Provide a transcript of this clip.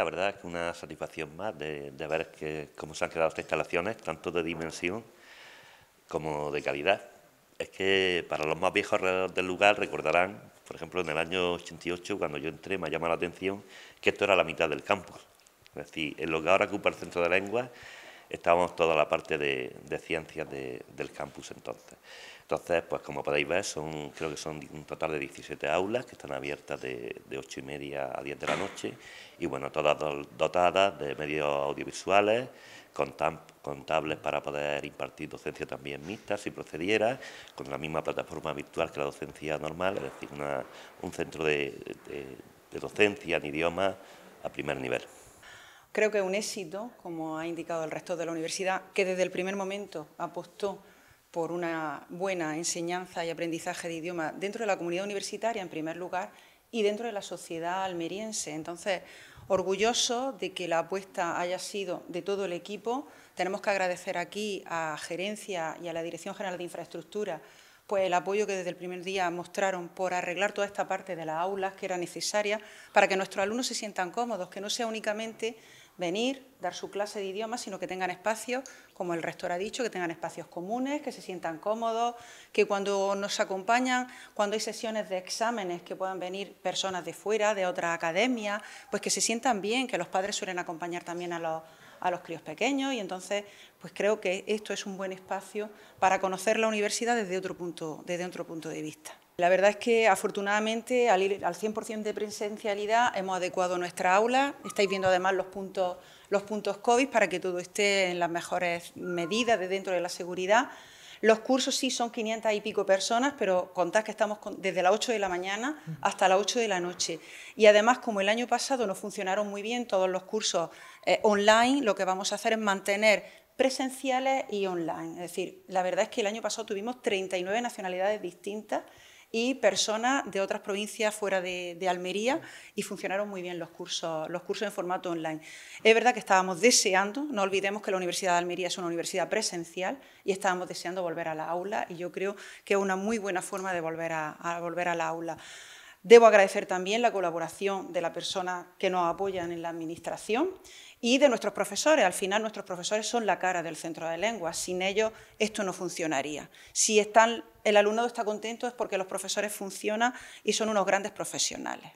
la verdad es que una satisfacción más de, ver cómo se han quedado estas instalaciones, tanto de dimensión como de calidad. Es que para los más viejos del lugar recordarán, por ejemplo, en el año 88, cuando yo entré, me llama la atención que esto era la mitad del campus. Es decir, en lo que ahora ocupa el centro de lengua estábamos toda la parte de, ciencias del campus entonces. Entonces, pues como podéis ver, son, creo que son un total de 17 aulas que están abiertas de, ocho y media a 10 de la noche y bueno, todas dotadas de medios audiovisuales, con, para poder impartir docencia también mixta si procediera, con la misma plataforma virtual que la docencia normal, es decir, un centro de, de docencia en idiomas a primer nivel. Creo que un éxito, como ha indicado el resto de la universidad, que desde el primer momento apostó por una buena enseñanza y aprendizaje de idioma dentro de la comunidad universitaria, en primer lugar, y dentro de la sociedad almeriense. Entonces, orgulloso de que la apuesta haya sido de todo el equipo. Tenemos que agradecer aquí a Gerencia y a la Dirección General de Infraestructura pues el apoyo que desde el primer día mostraron por arreglar toda esta parte de las aulas que era necesaria para que nuestros alumnos se sientan cómodos, que no sea únicamente venir, dar su clase de idiomas, sino que tengan espacios, como el rector ha dicho, que tengan espacios comunes, que se sientan cómodos, que cuando nos acompañan, cuando hay sesiones de exámenes, que puedan venir personas de fuera, de otra academia, pues que se sientan bien, que los padres suelen acompañar también a los a los críos pequeños y entonces pues creo que esto es un buen espacio para conocer la universidad desde otro punto, desde otro punto de vista. La verdad es que afortunadamente al al 100% de presencialidad hemos adecuado nuestra aula, estáis viendo además los puntos, los puntos COVID para que todo esté en las mejores medidas de dentro de la seguridad. Los cursos sí son 500 y pico personas, pero contad que estamos desde las 8 de la mañana hasta las 8 de la noche. Y además, como el año pasado no funcionaron muy bien todos los cursos eh, online, lo que vamos a hacer es mantener presenciales y online. Es decir, la verdad es que el año pasado tuvimos 39 nacionalidades distintas y personas de otras provincias fuera de, Almería y funcionaron muy bien los cursos, los cursos en formato online. Es verdad que estábamos deseando, no olvidemos que la Universidad de Almería es una universidad presencial y estábamos deseando volver a la aula y yo creo que es una muy buena forma de volver volver a la aula. Debo agradecer también la colaboración de la persona que nos apoyan en la Administración y de nuestros profesores. Al final, nuestros profesores son la cara del centro de lenguas. Sin ellos, esto no funcionaría. Si el alumnado está contento es porque los profesores funcionan y son unos grandes profesionales.